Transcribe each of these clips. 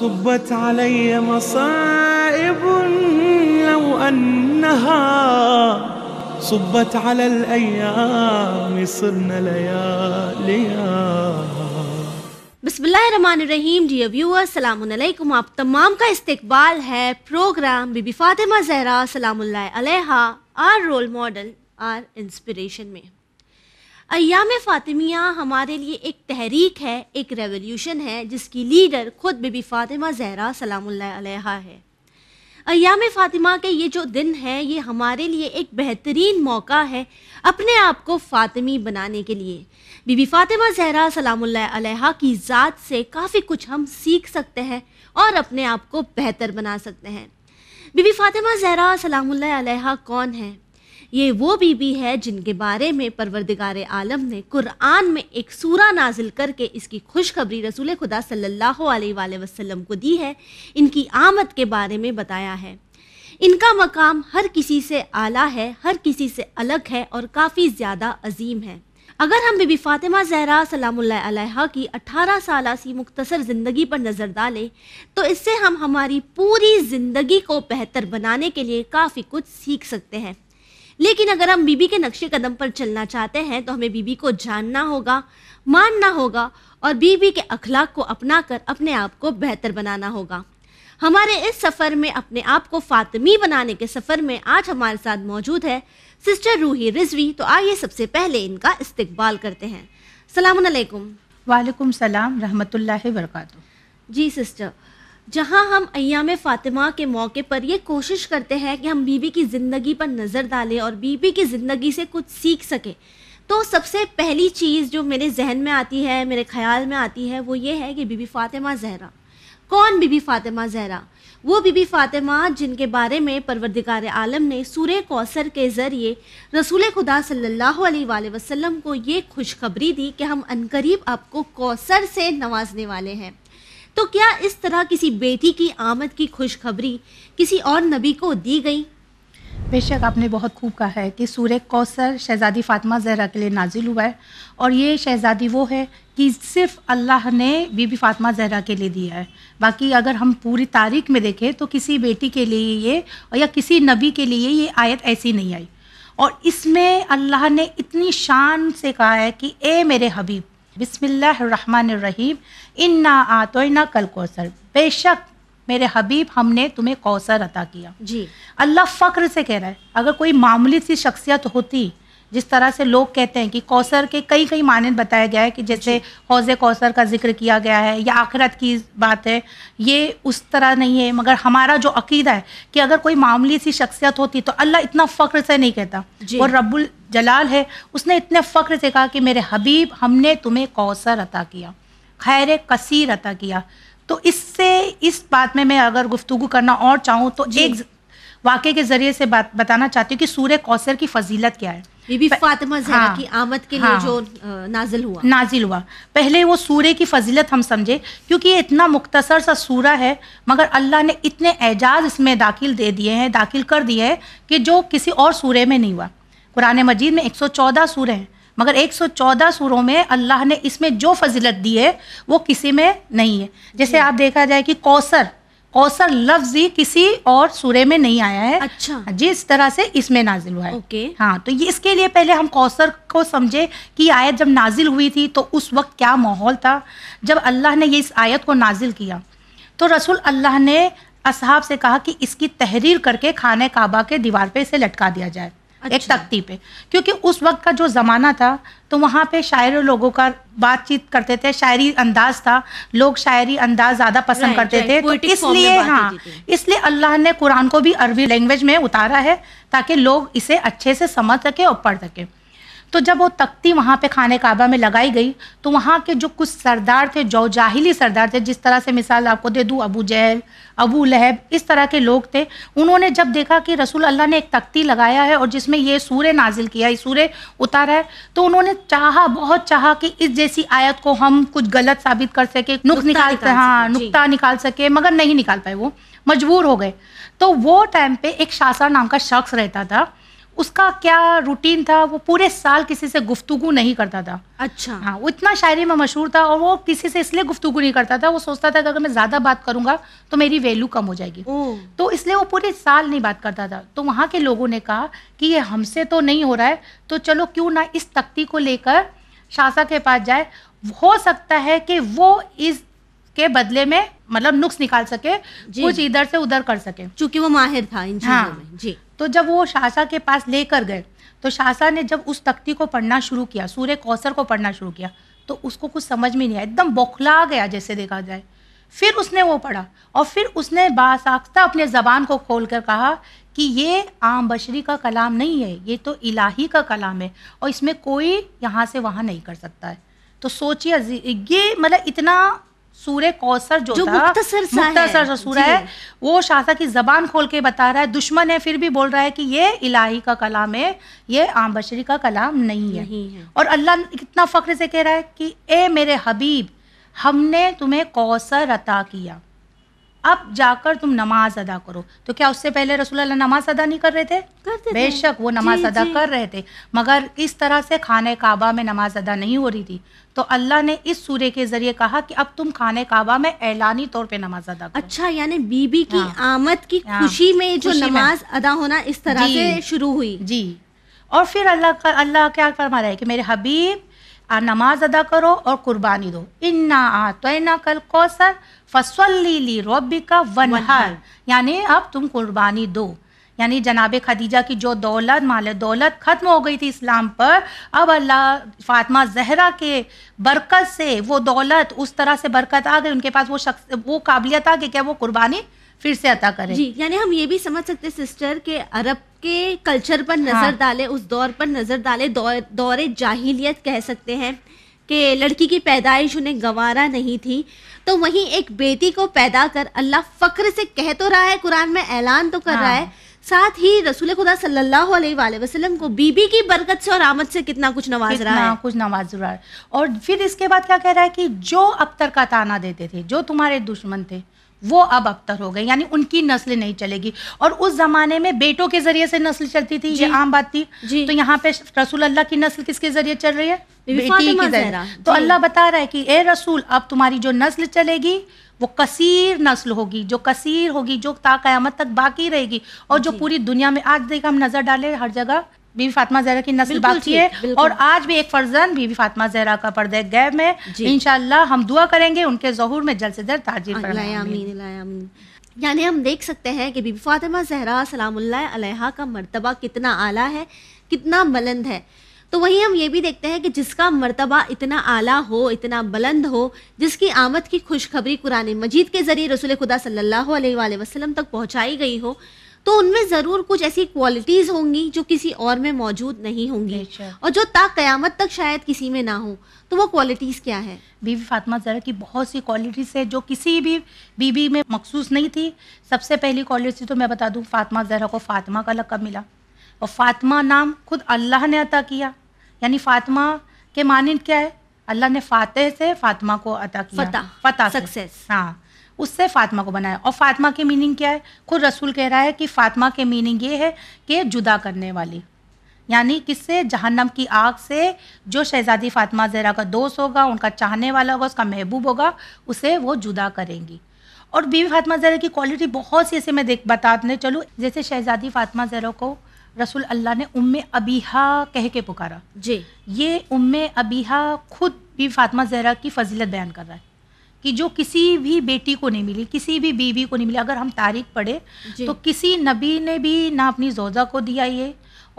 صبت علي مصائب لو أنها صبت على الأيام صرنا لياليها बिस्मिल्लाहिर्रहमानिर्रहीम dear viewers सलामुन अलैकुम आप तमाम का इस्तकबाल है प्रोग्राम बीबी फातिमा जहरा सलामुल्लाह अलैहा are role model are inspiration में अयाम फ़ातिमिया हमारे लिए एक तहरीक है एक रेवोल्यूशन है जिसकी लीडर खुद बीबी फ़ातिमा जहरा सलाम है अयाम फ़ातिमा के ये जो दिन है ये हमारे लिए एक बेहतरीन मौका है अपने आप को फ़ातिमी बनाने के लिए बीबी फ़ातिमा जहरा सलाम की ज़ात से काफ़ी कुछ हम सीख सकते हैं और अपने आप को बेहतर बना सकते हैं बीबी फ़ातिमा जहरा सलाम कौन है ये वो बीबी है जिनके बारे में परवरदिगार आलम ने कुरान में एक सूरा नाजिल करके इसकी खुशखबरी रसूल खुदा सल्लल्लाहु अलैहि वसल्लम को दी है इनकी आमद के बारे में बताया है इनका मकाम हर किसी से आला है हर किसी से अलग है और काफ़ी ज़्यादा अजीम है अगर हम बीबी फ़ातिमा जहरा अलैहा की अठारह साल सी मुख्तसर ज़िंदगी पर नज़र डालें तो इससे हम हमारी पूरी ज़िंदगी को बेहतर बनाने के लिए काफ़ी कुछ सीख सकते हैं लेकिन अगर हम बीबी के नक्शे कदम पर चलना चाहते हैं तो हमें बीबी को जानना होगा मानना होगा और बीबी के अखलाक को अपना कर अपने आप को बेहतर बनाना होगा हमारे इस सफ़र में अपने आप को फातमी बनाने के सफ़र में आज हमारे साथ मौजूद है सिस्टर रूही रिजवी तो आइए सबसे पहले इनका इस्तकबाल करते हैं सलामकुम वालेकुम सलाम रहमतुल्लाह वरकातु जी सिस्टर जहां हम अयाम फ़ातिमा के मौके पर ये कोशिश करते हैं कि हम बीबी की ज़िंदगी पर नज़र डालें और बीबी की ज़िंदगी से कुछ सीख सकें तो सबसे पहली चीज़ जो मेरे जहन में आती है मेरे ख्याल में आती है वो ये है कि बीबी फ़ातिमा जहरा कौन बीबी फ़ातिमा जहरा वो बीबी फ़ातिमा जिनके बारे में परवरदिगार आलम ने सूर कौसर के ज़रिए रसूल खुदा सल्ला वसम को ये खुशखबरी दी कि हम अनकरीब आपको कौसर से नवाजने वाले हैं तो क्या इस तरह किसी बेटी की आमद की खुशखबरी किसी और नबी को दी गई बेशक आपने बहुत खूब कहा है कि सूर्य कौसर शहज़ादी फ़ातिमा जहरा के लिए नाजिल हुआ है और ये शहज़ादी वो है कि सिर्फ अल्लाह ने बीबी फ़ातिमा जहरा के लिए दिया है बाकी अगर हम पूरी तारीख में देखें तो किसी बेटी के लिए ये या किसी नबी के लिए ये आयत ऐसी नहीं आई और इसमें अल्लाह ने इतनी शान से कहा है कि ए मेरे हबीब बिसमीम इन्ना आतोना कल कौसर बेशक मेरे हबीब हमने तुम्हें कौसर अता किया जी अल्लाह फ़ख्र से कह रहा है अगर कोई मामूली सी शख्सियत होती जिस तरह से लोग कहते हैं कि कौसर के कई कई माने बताया गया है कि जैसे हौज कौसर का जिक्र किया गया है या आखिरत की बात है ये उस तरह नहीं है मगर हमारा जो अकीदा है कि अगर कोई मामूली सी शख्सियत होती तो अल्लाह इतना फ़ख्र से नहीं कहता और रब्बुल जलाल है उसने इतने फ़ख्र से कहा कि मेरे हबीब हमने तुम्हें कौसर अता किया खैर कसीर अता किया तो इससे इस बात में मैं अगर गुफ्तु करना और चाहूँ तो एक वाक़े के ज़रिए से बात बताना चाहती हूँ कि सूर्य कौसर की फजीलत क्या है बीबी फातिमा जहरा हाँ, की आमद के लिए हाँ, जो नाजिल हुआ नाजिल हुआ पहले वो सूर्य की फजीलत हम समझे क्योंकि ये इतना मुख्तसर सा सूरा है मगर अल्लाह ने इतने एजाज इसमें दाखिल दे दिए हैं दाखिल कर दिए हैं कि जो किसी और सूर्य में नहीं हुआ कुरान मजीद में 114 सूर हैं मगर 114 सूरों में अल्लाह ने इसमें जो फजीलत दी है वो किसी में नहीं है जैसे आप देखा जाए कि कौसर औसर लफ्ज ही किसी और सूर्य में नहीं आया है अच्छा जिस तरह से इसमें नाजिल हुआ है ओके हाँ तो ये इसके लिए पहले हम कौसर को समझे कि आयत जब नाजिल हुई थी तो उस वक्त क्या माहौल था जब अल्लाह ने ये इस आयत को नाजिल किया तो रसूल अल्लाह ने असहाब से कहा कि इसकी तहरीर करके खाने काबा के दीवार पे इसे लटका दिया जाए अच्छा। एक तख्ती पे क्योंकि उस वक्त का जो ज़माना था तो वहाँ पे शायर लोगों का बातचीत करते थे शायरी अंदाज था लोग शायरी अंदाज ज़्यादा पसंद तो हाँ, करते थे तो इसलिए हाँ इसलिए अल्लाह ने कुरान को भी अरबी लैंग्वेज में उतारा है ताकि लोग इसे अच्छे से समझ सके और पढ़ सके तो जब वो तख्ती वहाँ पे खाने काबा में लगाई गई तो वहाँ के जो कुछ सरदार थे जो जाहिली सरदार थे जिस तरह से मिसाल आपको दे दूँ अबू जहल अबू लहब इस तरह के लोग थे उन्होंने जब देखा कि रसूल अल्लाह ने एक तख्ती लगाया है और जिसमें ये सूर्य नाजिल किया है सूर्य उतारा है तो उन्होंने चाहा बहुत चाहा कि इस जैसी आयत को हम कुछ गलत साबित कर सके नुक निकाल, हाँ नुकता निकाल सके मगर नहीं निकाल पाए वो मजबूर हो गए तो वो टाइम पे एक शासा नाम का शख्स रहता था उसका क्या रूटीन था वो पूरे साल किसी से गुफ्तगु नहीं करता था अच्छा हाँ वो इतना शायरी में मशहूर था और वो किसी से इसलिए गुफ्तगु नहीं करता था वो सोचता था कि अगर मैं ज़्यादा बात करूंगा तो मेरी वैल्यू कम हो जाएगी तो इसलिए वो पूरे साल नहीं बात करता था तो वहाँ के लोगों ने कहा कि ये हमसे तो नहीं हो रहा है तो चलो क्यों ना इस तख्ती को लेकर शासा के पास जाए हो सकता है कि वो इस के बदले में मतलब नुक्स निकाल सके कुछ इधर से उधर कर सके क्योंकि वो माहिर था इन चीजों हाँ, में जी तो जब वो शासा के पास लेकर गए तो शासा ने जब उस तख्ती को पढ़ना शुरू किया सूर्य कौसर को पढ़ना शुरू किया तो उसको कुछ समझ में नहीं आया एकदम बौखला गया जैसे देखा जाए फिर उसने वो पढ़ा और फिर उसने बासाख्ता अपने ज़बान को खोल कर कहा कि ये आम बशरी का कलाम नहीं है ये तो इलाही का कलाम है और इसमें कोई यहाँ से वहाँ नहीं कर सकता है तो सोचिए ये मतलब इतना सूर्य कौसर जो, जो मुख्तसर सा सूरा है वो शासा की जबान खोल के बता रहा है दुश्मन है फिर भी बोल रहा है कि ये इलाही का कलाम है ये आम बशरी का कलाम नहीं है, नहीं है। और अल्लाह इतना फ़ख्र से कह रहा है कि ए मेरे हबीब हमने तुम्हें कौसर अता किया अब जाकर तुम नमाज अदा करो तो क्या उससे पहले रसूल अल्लाह नमाज अदा नहीं कर रहे थे करते बेशक वो नमाज अदा कर रहे थे मगर इस तरह से खाने काबा में नमाज अदा नहीं हो रही थी तो अल्लाह ने इस सूर्य के जरिए कहा कि अब तुम खाने काबा में ऐलानी तौर पे नमाज अदा करो अच्छा यानी बीबी की हाँ। आमद की हाँ। खुशी में जो नमाज अदा होना इस तरह से शुरू हुई जी और फिर अल्लाह का अल्लाह क्या फरमा रहा है कि मेरे हबीब नमाज अदा करो और कुर्बानी दो इन्ना ना कल कौसर फसली ली रबी का यानी अब तुम कुर्बानी दो यानी जनाब खदीजा की जो दौलत माल दौलत ख़त्म हो गई थी इस्लाम पर अब अल्लाह फातमा जहरा के बरकत से वो दौलत उस तरह से बरकत आ गई उनके पास वो शख्स वो काबिलियत आ गई क्या वो कुर्बानी फिर से अता करें जी यानी हम ये भी समझ सकते सिस्टर के अरब के कल्चर पर नज़र हाँ। उस दौर पर नज़र डाले दौर दौरे जाहिलियत कह सकते हैं कि लड़की की पैदाइश उन्हें गवारा नहीं थी तो वहीं एक बेटी को पैदा कर अल्लाह फक्र से कह तो रहा है कुरान में ऐलान तो कर हाँ। रहा है साथ ही रसूल खुदा सल्लल्लाहु अलैहि वसल्लम को बीबी की बरकत से और आमद से कितना कुछ नवाज कितना रहा है कुछ नवाज रहा है और फिर इसके बाद क्या कह रहा है कि जो अब तर का ताना देते थे जो तुम्हारे दुश्मन थे वो अब अबतर हो गए यानी उनकी नस्ल नहीं चलेगी और उस जमाने में बेटों के जरिए से नस्ल चलती थी ये आम बात थी तो यहाँ पे रसूल अल्लाह की नस्ल किसके जरिए चल रही है बेटी की तो अल्लाह बता रहा है कि ए रसूल अब तुम्हारी जो नस्ल चलेगी वो कसीर नस्ल होगी जो कसीर होगी जो ता क़यामत तक बाकी रहेगी और जो पूरी दुनिया में आज देखा हम नज़र डाले हर जगह बीबी फातमा जहरा की नस्ल बाकी है और आज भी एक फर्जन बीबी फातमा जहरा का पर्दे गैब में इनशाला हम दुआ करेंगे उनके जहूर में जल्द से जल्द ताजी यानी हम देख सकते हैं कि बीबी फातिमा जहरा सलामुल्लाह का मर्तबा कितना आला है कितना बुलंद है तो वहीं हम ये भी देखते हैं कि जिसका मर्तबा इतना आला हो इतना बुलंद हो जिसकी आमद की खुशखबरी कुरान मजीद के ज़रिए रसूल खुदा सल्लल्लाहु अलैहि वसल्लम तक पहुंचाई गई हो तो उनमें ज़रूर कुछ ऐसी क्वालिटीज़ होंगी जो किसी और में मौजूद नहीं होंगी और जो ता क़यामत तक शायद किसी में ना हो तो वो क्वालिटीज़ क्या है बीबी फातिमा जरा की बहुत सी क्वालिटीज़ है जो किसी भी बीबी में मखसूस नहीं थी सबसे पहली क्वालिटी तो मैं बता दूँ फातिमा जरा को फातिमा का लकब मिला और फातिमा नाम खुद अल्लाह ने अता किया यानी फातिमा के मानद क्या है अल्लाह ने फातेह से फातिमा को अता किया फतेह सक्सेस हाँ उससे फातिमा को बनाया और फातिमा की मीनिंग क्या है खुद रसूल कह रहा है कि फातिमा के मीनिंग ये है कि जुदा करने वाली यानी किससे जहन्नम की आग से जो शहजादी फातिमा जहरा का दोस्त होगा उनका चाहने वाला होगा उसका महबूब होगा उसे वो जुदा करेंगी और बीवी फातिमा जहरा की क्वालिटी बहुत सी ऐसे मैं देख बताने चलूँ जैसे शहजादी फातिमा जहरा को रसूल अल्लाह ने उम अबीहा कह के पुकारा जी ये उम अबीहा खुद बीवी फातिमा जहरा की फजीलत बयान कर रहा है कि जो किसी भी बेटी को नहीं मिली किसी भी बीवी को नहीं मिली अगर हम तारीख पढ़े तो किसी नबी ने भी ना अपनी जोजा को दिया ये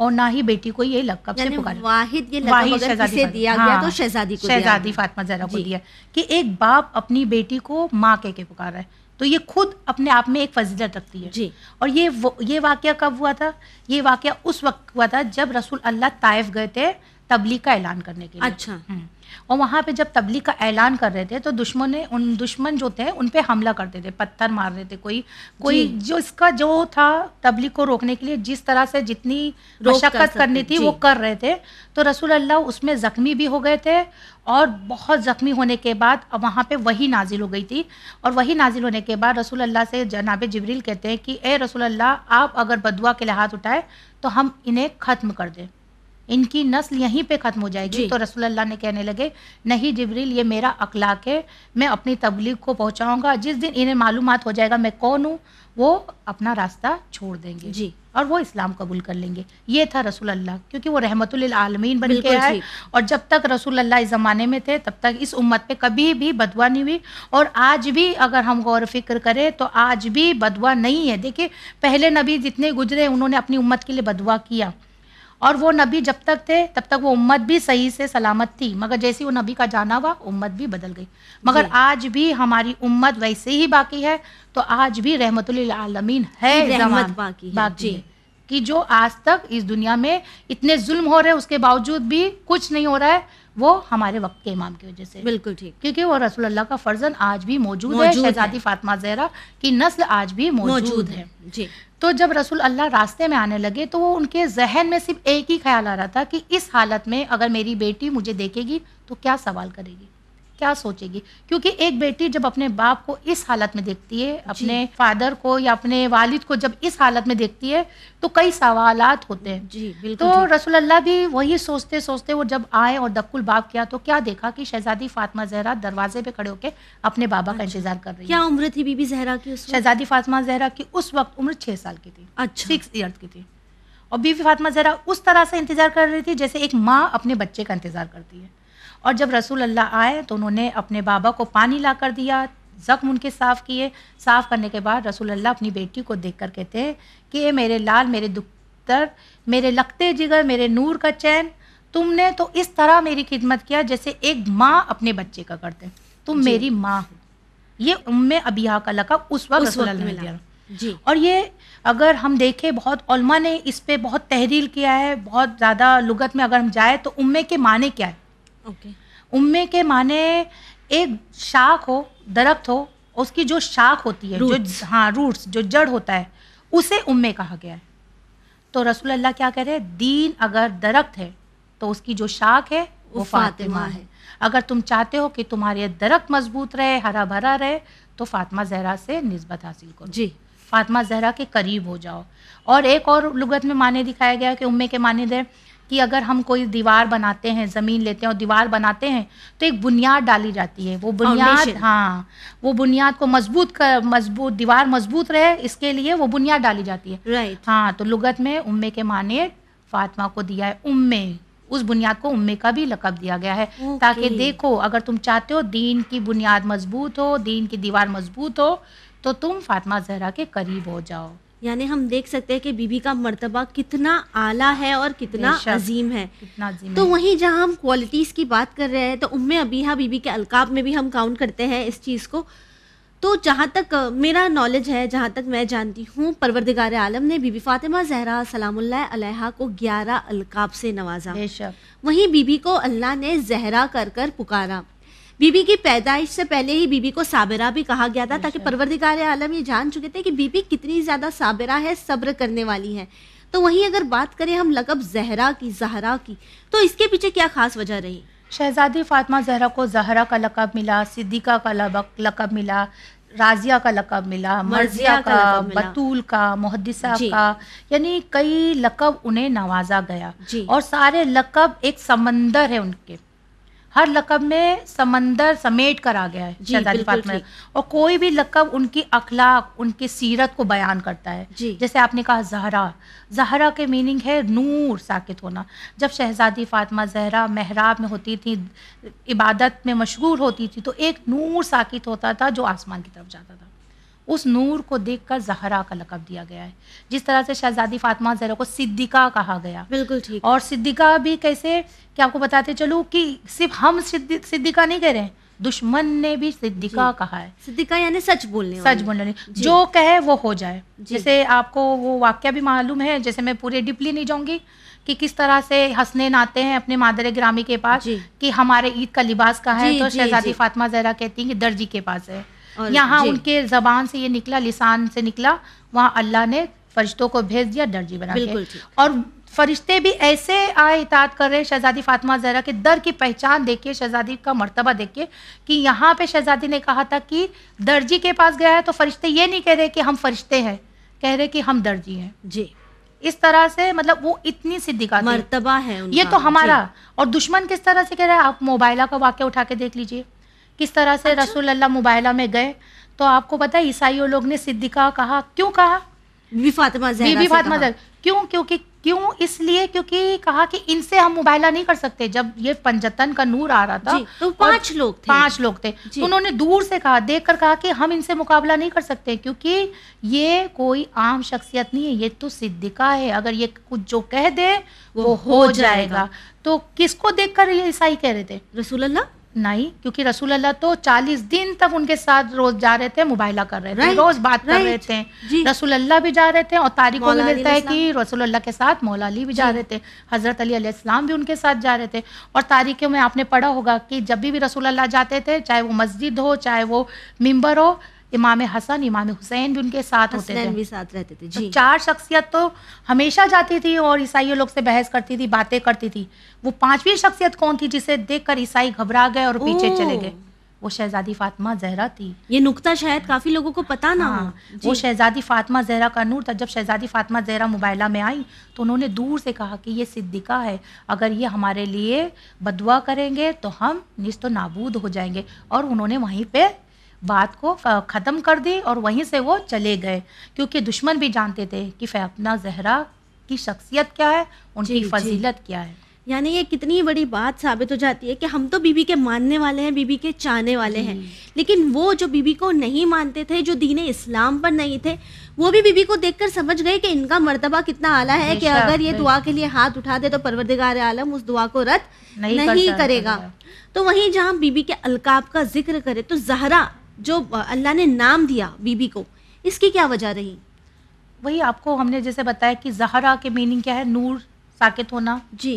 और ना ही बेटी को ये लकब से पुकारा वाहिद ये वाहिद शहजादी दिया हाँ, गया तो हाँ, शहजादी को शहजादी फातिमा जरा को दिया कि एक बाप अपनी बेटी को माँ के के पुकारा है तो ये खुद अपने आप में एक फजीलत रखती है जी और ये ये वाक्य कब हुआ था ये वाक्य उस वक्त हुआ था जब रसूल अल्लाह ताइफ गए थे तबलीग का ऐलान करने के लिए अच्छा हम्म। और वहाँ पे जब तबलीग का ऐलान कर रहे थे तो दुश्मन ने उन दुश्मन जो थे उन पर हमला करते थे पत्थर मार रहे थे कोई कोई जो इसका जो था तबलीग को रोकने के लिए जिस तरह से जितनी मशक्क़त कर करनी थी वो कर रहे थे तो रसूल अल्लाह उसमें ज़ख्मी भी हो गए थे और बहुत ज़ख्मी होने के बाद अब वहाँ पे वही नाजिल हो गई थी और वही नाजिल होने के बाद रसूल अल्लाह से जनाब जबरील कहते हैं कि ए रसूल अल्लाह आप अगर बदुआ के लिए हाथ उठाए तो हम इन्हें ख़त्म कर दें इनकी नस्ल यहीं पे ख़त्म हो जाएगी तो रसूलल्लाह ने कहने लगे नहीं जबरील ये मेरा अखलाक है मैं अपनी तबलीग को पहुँचाऊँगा जिस दिन इन्हें मालूम हो जाएगा मैं कौन हूँ वो अपना रास्ता छोड़ देंगे जी और वो इस्लाम कबूल कर लेंगे ये था रसूल अल्लाह क्योंकि वो आलमीन बन के आए और जब तक रसूल अल्लाह इस ज़माने में थे तब तक इस उम्मत पे कभी भी बदवा नहीं हुई और आज भी अगर हम गौर फिक्र करें तो आज भी बदवा नहीं है देखिए पहले नबी जितने गुजरे उन्होंने अपनी उम्मत के लिए बदवा किया और वो नबी जब तक थे तब तक वो उम्मत भी सही से सलामत थी मगर जैसे वो नबी का जाना हुआ उम्मत भी बदल गई मगर आज भी हमारी उम्मत वैसे ही बाकी है तो आज भी रहमतुल्लामीन है रहमत बाकी है, बाकी है। कि जो आज तक इस दुनिया में इतने जुल्म हो रहे हैं उसके बावजूद भी कुछ नहीं हो रहा है वो हमारे वक्त के इमाम की वजह से बिल्कुल ठीक क्योंकि वो अल्लाह का फर्जन आज भी मौजूद, है शहजादी फातमा जहरा की नस्ल आज भी मौजूद, मौजूद है जी तो जब रसूल अल्लाह रास्ते में आने लगे तो वो उनके जहन में सिर्फ एक ही ख्याल आ रहा था कि इस हालत में अगर मेरी बेटी मुझे देखेगी तो क्या सवाल करेगी क्या सोचेगी क्योंकि एक बेटी जब अपने बाप को इस हालत में देखती है अपने फादर को या अपने वालिद को जब इस हालत में देखती है तो कई सवाल होते हैं जी बिल्कुल तो रसोल्ला भी वही सोचते सोचते वो जब आए और दक्कुल बाप किया तो क्या देखा कि शहजादी फातिमा जहरा दरवाजे पे खड़े होकर अपने बाबा का अच्छा। इंतजार कर रही है क्या उम्र थी बीबी जहरा की शहजादी फातिमा जहरा की उस वक्त उम्र छः साल की थी अच्छा सिक्स ईयर की थी और बीबी फातिमा जहरा उस तरह से इंतजार कर रही थी जैसे एक माँ अपने बच्चे का इंतजार करती है और जब रसूल अल्लाह आए तो उन्होंने अपने बाबा को पानी ला कर दिया ज़ख्म उनके साफ़ किए साफ़ करने के बाद रसूल अल्लाह अपनी बेटी को देख कर कहते हैं कि मेरे लाल मेरे दुख्तर मेरे लगते जिगर मेरे नूर का चैन तुमने तो इस तरह मेरी खिदमत किया जैसे एक माँ अपने बच्चे का करते हैं तुम मेरी माँ हो ये उम्म अबिया का लगा उस वक्त रसूल जी और ये अगर हम देखें बहुत ने इस पर बहुत तहरील किया है बहुत ज़्यादा लुगत में अगर हम जाए तो उम्मे के माने क्या है okay. उम्मे के माने एक शाख हो दरख्त हो उसकी जो शाख होती है roots. जो हाँ रूट्स जो जड़ होता है उसे उम्मे कहा गया है तो रसूल अल्लाह क्या कह रहे हैं दीन अगर दरख्त है तो उसकी जो शाख है वो फातिमा है।, अगर तुम चाहते हो कि तुम्हारे दरख्त मजबूत रहे हरा भरा रहे तो फातिमा जहरा से नस्बत हासिल करो जी फातिमा जहरा के करीब हो जाओ और एक और लगत में माने दिखाया गया कि उम्मे के माने दें कि अगर हम कोई दीवार बनाते हैं ज़मीन लेते हैं और दीवार बनाते हैं तो एक बुनियाद डाली जाती है वो बुनियाद हाँ वो बुनियाद को मजबूत कर मजबूत दीवार मजबूत रहे इसके लिए वो बुनियाद डाली जाती है राइट हाँ तो लुगत में उम्मे के माने फातमा को दिया है उम्मे उस बुनियाद को उम्मे का भी लकब दिया गया है ताकि देखो अगर तुम चाहते हो दीन की बुनियाद मजबूत हो दीन की दीवार मजबूत हो तो तुम फातमा जहरा के करीब हो जाओ यानी हम देख सकते हैं कि बीबी का मर्तबा कितना आला है और कितना अजीम है कितना अजीम तो वहीं जहां हम क्वालिटीज़ की बात कर रहे हैं तो उम्म अबीहा बीबी के अलकाब में भी हम काउंट करते हैं इस चीज़ को तो जहां तक मेरा नॉलेज है जहाँ तक मैं जानती हूँ परवरदिगार आलम ने बीबी फातिमा जहरा सलाम्ला को ग्यारह अलकाब से नवाजा वहीं बीबी को अल्लाह ने जहरा कर कर पुकारा बीबी की पैदाइश से पहले ही बीबी को साबिरा भी कहा गया था अच्छा। ताकि परवरदिगार आलम ये जान चुके थे कि बीबी कितनी ज़्यादा साबिरा है सब्र करने वाली है तो वहीं अगर बात करें हम लकब जहरा की जहरा की तो इसके पीछे क्या खास वजह रही शहजादी फातिमा जहरा को जहरा का लकब मिला सिद्दीका का लकब मिला राजिया का लकब मिला मर्जिया का, का बतूल का मुहदसा का यानी कई लकब उन्हें नवाजा गया और सारे लकब एक समंदर है उनके हर लकब में समंदर समेट कर आ गया है शहजादी फातिमा और कोई भी लकब उनकी अखलाक उनकी सीरत को बयान करता है जैसे आपने कहा जहरा जहरा के मीनिंग है नूर साकित होना जब शहजादी फातिमा जहरा महराब में होती थी इबादत में मशगूल होती थी तो एक नूर साकित होता था जो आसमान की तरफ जाता था उस नूर को देखकर जहरा का लकब दिया गया है जिस तरह से शहजादी फातिमा जहरा को सिद्दिका कहा गया बिल्कुल ठीक और सिद्दिका भी कैसे क्या आपको बताते चलूँ कि सिर्फ हम सिद्दि, सिद्दिका नहीं कह रहे हैं दुश्मन ने भी सिद्दिका कहा है सिद्दिका यानी सच बोलने सच बोलने जो कहे वो हो जाए जैसे आपको वो वाक्य भी मालूम है जैसे मैं पूरे डिपली नहीं जाऊंगी कि किस तरह से हंसने नाते हैं अपने मादर ग्रामी के पास कि हमारे ईद का लिबास कहा है तो शहजादी फातिमा जहरा कहती है कि दर्जी के पास है यहाँ उनके जबान से ये निकला लिसान से निकला वहाँ अल्लाह ने फरिश्तों को भेज दिया दर्जी बना बिल्कुल और फरिश्ते भी ऐसे आए इतात कर रहे शहजादी फातिमा जहरा के दर की पहचान देखिए शहजादी का मरतबा देखिए कि यहाँ पे शहजादी ने कहा था कि दर्जी के पास गया है तो फरिश्ते ये नहीं कह रहे कि हम फरिश्ते हैं कह रहे कि हम दर्जी हैं जी इस तरह से मतलब वो इतनी सिद्धिका मरतबा है ये तो हमारा और दुश्मन किस तरह से कह रहा है आप मोबाइला का वाक्य उठा के देख लीजिए किस तरह से अच्छा? रसूल अल्लाह मुबाइला में गए तो आपको पता है ईसाइयों लोग ने सिद्दिका कहा क्यों कहा बीबी फातिमा बीबी क्यों क्योंकि क्यों इसलिए क्योंकि कहा कि इनसे हम मुबाइला नहीं कर सकते जब ये पंजतन का नूर आ रहा था तो पांच लोग थे पांच लोग थे तो उन्होंने दूर से कहा देखकर कहा कि हम इनसे मुकाबला नहीं कर सकते क्योंकि ये कोई आम शख्सियत नहीं है ये तो सिद्दिका है अगर ये कुछ जो कह दे वो, वो हो जाएगा, जाएगा। तो किसको देखकर ये ईसाई कह रहे थे रसूल अल्लाह नहीं क्योंकि रसूल अल्लाह तो 40 दिन तक उनके साथ रोज जा रहे थे मुबाइला कर रहे थे right. रोज बात right. कर रहे थे रसूल अल्लाह भी जा रहे थे और तारीखों में मिलता है कि रसूल अल्लाह के साथ मौला अली भी जा रहे थे हज़रत अली अलीस्म भी उनके साथ जा रहे थे और तारीखों में आपने पढ़ा होगा कि जब भी रसूल अल्लाह जाते थे चाहे वो मस्जिद हो चाहे वो मम्बर हो इमाम हसन इमाम हुसैन भी उनके साथ होते थे भी साथ रहते थे तो जी तो चार शख्सियत तो हमेशा जाती थी और ईसाइयों लोग से बहस करती थी बातें करती थी वो पांचवी शख्सियत कौन थी जिसे देखकर ईसाई घबरा गए और पीछे चले गए वो शहजादी फातिमा जहरा थी ये नुकता शायद काफी लोगों को पता ना हाँ, वो शहजादी फातिमा जहरा का नूर था जब शहजादी फातिमा जहरा मुबाइला में आई तो उन्होंने दूर से कहा कि ये सिद्दिका है अगर ये हमारे लिए बदुआ करेंगे तो हम निस्त नाबूद हो जाएंगे और उन्होंने वहीं पे बात को ख़त्म कर दी और वहीं से वो चले गए क्योंकि दुश्मन भी जानते थे कि फ़ैपना जहरा की शख्सियत क्या है उनकी फजीलत क्या है यानी ये कितनी बड़ी बात साबित हो जाती है कि हम तो बीबी के मानने वाले हैं बीबी के चाहने वाले हैं लेकिन वो जो बीबी को नहीं मानते थे जो दीन इस्लाम पर नहीं थे वो भी बीबी को देखकर समझ गए कि इनका मर्तबा कितना आला है कि अगर ये दुआ के लिए हाथ उठा दे तो परवरदिगार आलम उस दुआ को रद्द नहीं, नहीं करेगा तो वहीं जहाँ बीबी के अलकाब का जिक्र करे तो जहरा जो अल्लाह ने नाम दिया बीबी को इसकी क्या वजह रही वही आपको हमने जैसे बताया कि जहरा के मीनिंग क्या है नूर साकित होना जी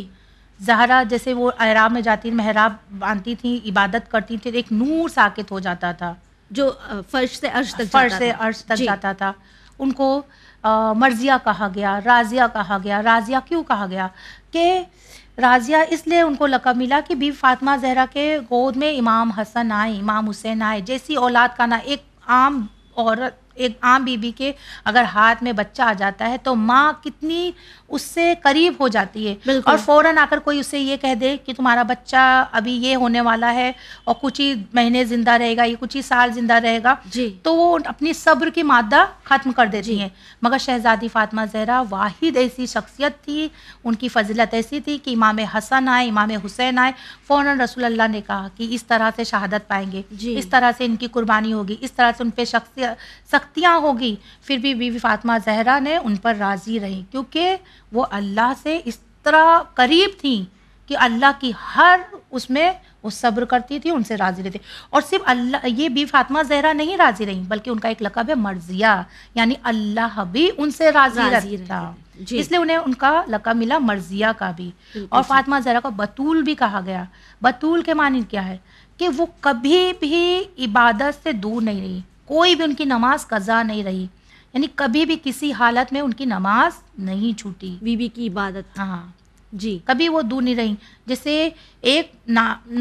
जहरा जैसे वो अहराब में जाती महराब बांधती थी इबादत करती थी एक नूर साकित हो जाता था जो फर्श से अर्श तक फर्श से अर्श तक जाता था उनको मर्जिया कहा गया राजिया कहा गया राजिया क्यों कहा गया कि राजिया इसलिए उनको लकब मिला कि बीबी फातिमा जहरा के गोद में इमाम हसन आए इमाम हुसैन आए जैसी औलाद का ना एक आम औरत एक आम बीबी के अगर हाथ में बच्चा आ जाता है तो माँ कितनी उससे करीब हो जाती है और फौरन आकर कोई उसे ये कह दे कि तुम्हारा बच्चा अभी ये होने वाला है और कुछ ही महीने जिंदा रहेगा ये कुछ ही साल जिंदा रहेगा तो वो अपनी सब्र की मादा खत्म कर देती है मगर शहजादी फातिमा जहरा वाहिद ऐसी शख्सियत थी उनकी फजीलत ऐसी थी कि इमाम हसन आए इमाम हुसैन आए फ़ौरन रसूल ने कहा कि इस तरह से शहादत पाएंगे इस तरह से इनकी कुर्बानी होगी इस तरह से उन पर शख्सियत सख्तियाँ होगी फिर भी बीवी फातिमा जहरा ने उन पर राज़ी रही क्योंकि वो अल्लाह से इस तरह करीब थी कि अल्लाह की हर उसमें वो सब्र करती थी उनसे राज़ी रहती और सिर्फ अल्लाह ये बी फातमा जहरा नहीं राज़ी रही बल्कि उनका एक लकब है मर्जिया यानी अल्लाह भी उनसे राज़ी राजी था इसलिए उन्हें उनका लकब मिला मर्जिया का भी और फातमा जहरा को बतूल भी कहा गया बतूल के मानी क्या है कि वो कभी भी इबादत से दूर नहीं रही कोई भी उनकी नमाज कज़ा नहीं रही यानी कभी भी किसी हालत में उनकी नमाज नहीं छूटी बीबी की इबादत हाँ जी कभी वो दूर नहीं रही जैसे एक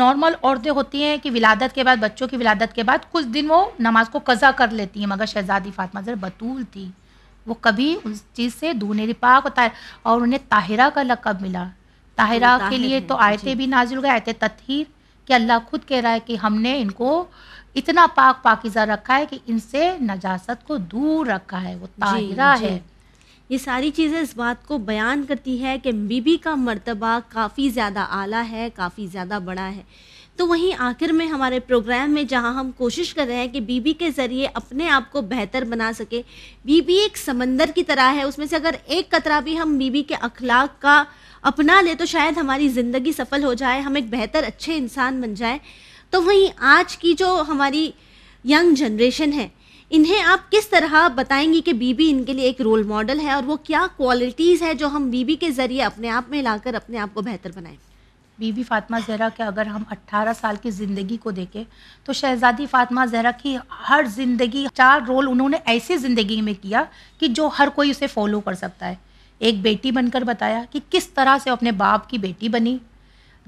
नॉर्मल औरतें होती हैं कि विलादत के बाद बच्चों की विलादत के बाद कुछ दिन वो नमाज को कज़ा कर लेती हैं मगर शहजादी फातमा जर बतूल थी वो कभी उस चीज़ से दूर नहीं पाक होता और उन्हें ताहिरा का लकब मिला ताहिरा के लिए तो आयतें भी नाजुल गए आयते तथहर कि अल्लाह खुद कह रहा है कि हमने इनको इतना पाक पाकिजा रखा है कि इनसे नजासत को दूर रखा है वो ताहिरा है ये सारी चीज़ें इस बात को बयान करती है कि बीबी का मर्तबा काफ़ी ज़्यादा आला है काफ़ी ज़्यादा बड़ा है तो वहीं आखिर में हमारे प्रोग्राम में जहां हम कोशिश कर रहे हैं कि बीबी के ज़रिए अपने आप को बेहतर बना सके बीबी एक समंदर की तरह है उसमें से अगर एक कतरा भी हम बीबी के अखलाक का अपना ले तो शायद हमारी ज़िंदगी सफल हो जाए हम एक बेहतर अच्छे इंसान बन जाए तो वहीं आज की जो हमारी यंग जनरेशन है इन्हें आप किस तरह बताएंगी कि बीबी इनके लिए एक रोल मॉडल है और वो क्या क्वालिटीज़ है जो हम बीबी के ज़रिए अपने आप में लाकर अपने आप को बेहतर बनाएं बीबी फातिमा जहरा के अगर हम 18 साल की ज़िंदगी को देखें तो शहज़ादी फातिमा जहरा की हर जिंदगी चार रोल उन्होंने ऐसी ज़िंदगी में किया कि जो हर कोई उसे फॉलो कर सकता है एक बेटी बनकर बताया कि किस तरह से अपने बाप की बेटी बनी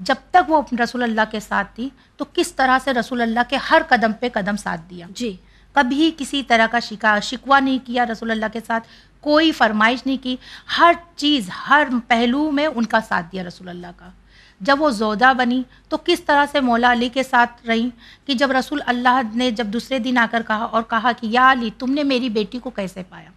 जब तक वो रसूल अल्लाह के साथ थी तो किस तरह से रसूल अल्लाह के हर कदम पे कदम साथ दिया जी कभी किसी तरह का शिका शिकवा नहीं किया रसूल अल्लाह के साथ कोई फरमाइश नहीं की हर चीज़ हर पहलू में उनका साथ दिया रसूल अल्लाह का जब वो जोदा बनी तो किस तरह से मौला अली के साथ रही कि जब रसूल अल्लाह ने जब दूसरे दिन आकर कहा और कहा कि या अली तुमने मेरी बेटी को कैसे पाया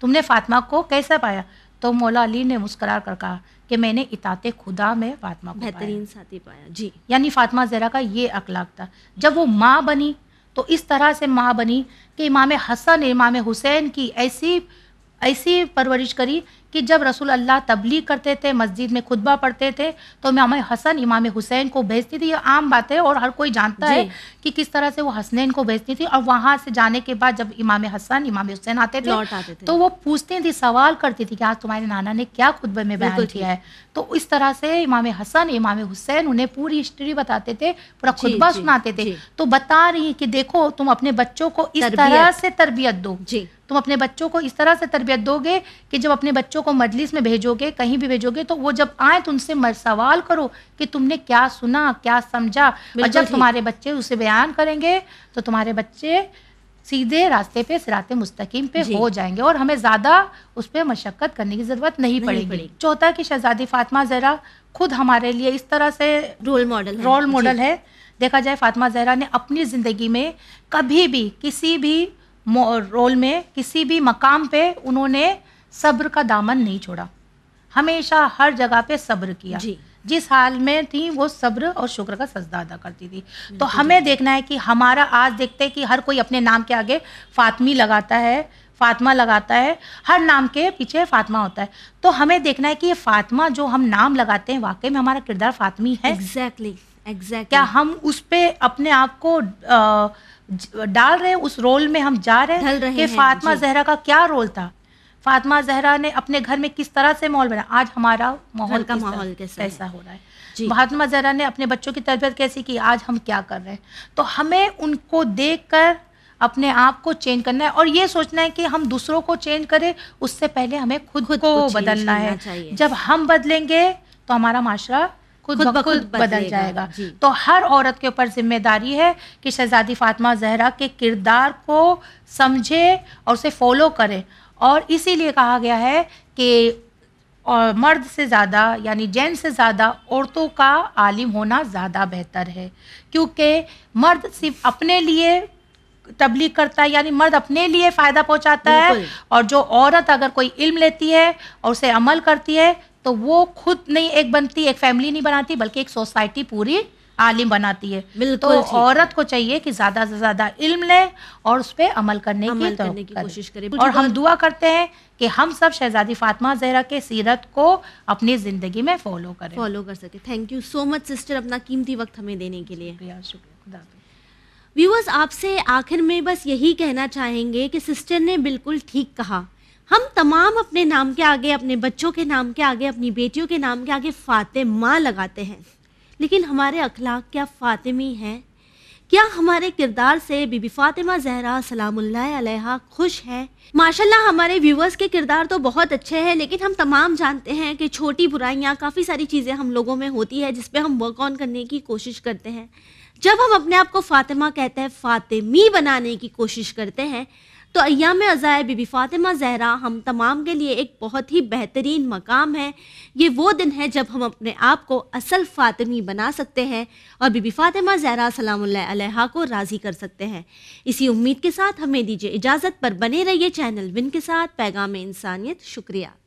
तुमने फातिमा को कैसे पाया तो मौला अली ने मुस्करा कर कहा कि मैंने इतात खुदा में फातमा बेहतरीन साथी पाया जी यानी फातमा ज़रा का ये अखलाक था जब वो माँ बनी तो इस तरह से माँ बनी कि इमाम हसन इमाम हुसैन की ऐसी ऐसी परवरिश करी कि जब रसूल अल्लाह तबलीग करते थे मस्जिद में खुतबा पढ़ते थे तो मैं हसन इमाम हुसैन को भेजती थी ये आम बात है और हर कोई जानता है कि किस तरह से वो हसनैन को भेजती थी और वहाँ से जाने के बाद जब इमाम हसन इमाम हुसैन आते थे, आते थे तो वो पूछती थी सवाल करती थी कि आज तुम्हारे नाना ने क्या खुतबे में बयान किया है तो इस तरह से इमाम हसन इमाम हुसैन उन्हें पूरी हिस्ट्री बताते थे पूरा खुतबा सुनाते थे तो बता रही कि देखो तुम अपने बच्चों को इस तरह से तरबियत दो तुम अपने बच्चों को इस तरह से तरबियत दोगे कि जब अपने बच्चों बच्चों को मजलिस में भेजोगे कहीं भी भेजोगे तो वो जब आए तो उनसे सवाल करो कि तुमने क्या सुना क्या समझा और जब तुम्हारे बच्चे उसे बयान करेंगे तो तुम्हारे बच्चे सीधे रास्ते पे सिराते मुस्तकीम पे हो जाएंगे और हमें ज़्यादा उस पर मशक्क़त करने की ज़रूरत नहीं, नहीं पड़ेगी, पड़े। चौथा कि शहजादी फातिमा ज़रा खुद हमारे लिए इस तरह से रोल मॉडल रोल मॉडल है देखा जाए फातिमा जहरा ने अपनी ज़िंदगी में कभी भी किसी भी रोल में किसी भी मकाम पे उन्होंने सब्र का दामन नहीं छोड़ा हमेशा हर जगह पे सब्र किया जी जिस हाल में थी वो सब्र और शुक्र का सजदा अदा करती थी तो हमें देखना है कि हमारा आज देखते हैं कि हर कोई अपने नाम के आगे फातमी लगाता है फातमा लगाता है हर नाम के पीछे फातमा होता है तो हमें देखना है कि ये फातमा जो हम नाम लगाते हैं वाकई में हमारा किरदार फातमी है एग्जैक्टली exactly, exactly. क्या हम उस पर अपने आप को डाल रहे हैं उस रोल में हम जा रहे हैं कि फातमा जहरा का क्या रोल था फातिमा जहरा ने अपने घर में किस तरह से माहौल बनाया आज हमारा माहौल का माहौल कैसा हो रहा है फातिमा जहरा ने अपने बच्चों की तरबियत कैसी की आज हम क्या कर रहे हैं तो हमें उनको देख कर अपने आप को चेंज करना है और ये सोचना है कि हम दूसरों को चेंज करें उससे पहले हमें खुद, खुद को, को बदलना है जब हम बदलेंगे तो हमारा माशरा खुद खुद, खुद बदल जाएगा तो हर औरत के ऊपर जिम्मेदारी है कि शहजादी फातिमा जहरा के किरदार को समझे और उसे फॉलो करे और इसीलिए कहा गया है कि और मर्द से ज़्यादा यानी जेंट्स से ज़्यादा औरतों का आलिम होना ज़्यादा बेहतर है क्योंकि मर्द सिर्फ अपने लिए तबलीग करता है यानी मर्द अपने लिए फ़ायदा पहुंचाता है और जो औरत अगर कोई इल्म लेती है और उसे अमल करती है तो वो खुद नहीं एक बनती एक फैमिली नहीं बनाती बल्कि एक सोसाइटी पूरी आलिम बनाती है तो बिल्कुल तो औरत को चाहिए कि ज्यादा से ज्यादा इल्म ले और उस पर अमल करने अमल की, तो करने की कोशिश करे और हम दुआ करते हैं कि हम सब शहजादी फातमा जहरा के सीरत को अपनी जिंदगी में फॉलो करें फॉलो कर सके thank you so much sister अपना कीमती वक्त हमें देने के लिए शुक्रिया व्यूअर्स आपसे आखिर में बस यही कहना चाहेंगे कि सिस्टर ने बिल्कुल ठीक कहा हम तमाम अपने नाम के आगे अपने बच्चों के नाम के आगे अपनी बेटियों के नाम के आगे फातिमा लगाते हैं लेकिन हमारे अखलाक क्या फ़ातिमी हैं क्या हमारे किरदार से बीबी फातिमा जहरा सलाम्ल खुश हैं माशाल्लाह हमारे व्यूवर्स के किरदार तो बहुत अच्छे हैं लेकिन हम तमाम जानते हैं कि छोटी बुराइयाँ काफ़ी सारी चीज़ें हम लोगों में होती है जिस हम वर्क ऑन करने की कोशिश करते हैं जब हम अपने आप को फातिमा कहते हैं फातिमी बनाने की कोशिश करते हैं तो अयाम अज़ाय बीबी फ़ातिमा जहरा हम तमाम के लिए एक बहुत ही बेहतरीन मकाम है ये वो दिन है जब हम अपने आप को असल फ़ातिमी बना सकते हैं और बीबी फ़ातिमा जहरा सलाम को राज़ी कर सकते हैं इसी उम्मीद के साथ हमें दीजिए इजाज़त पर बने रहिए चैनल विन के साथ पैगाम इंसानियत शुक्रिया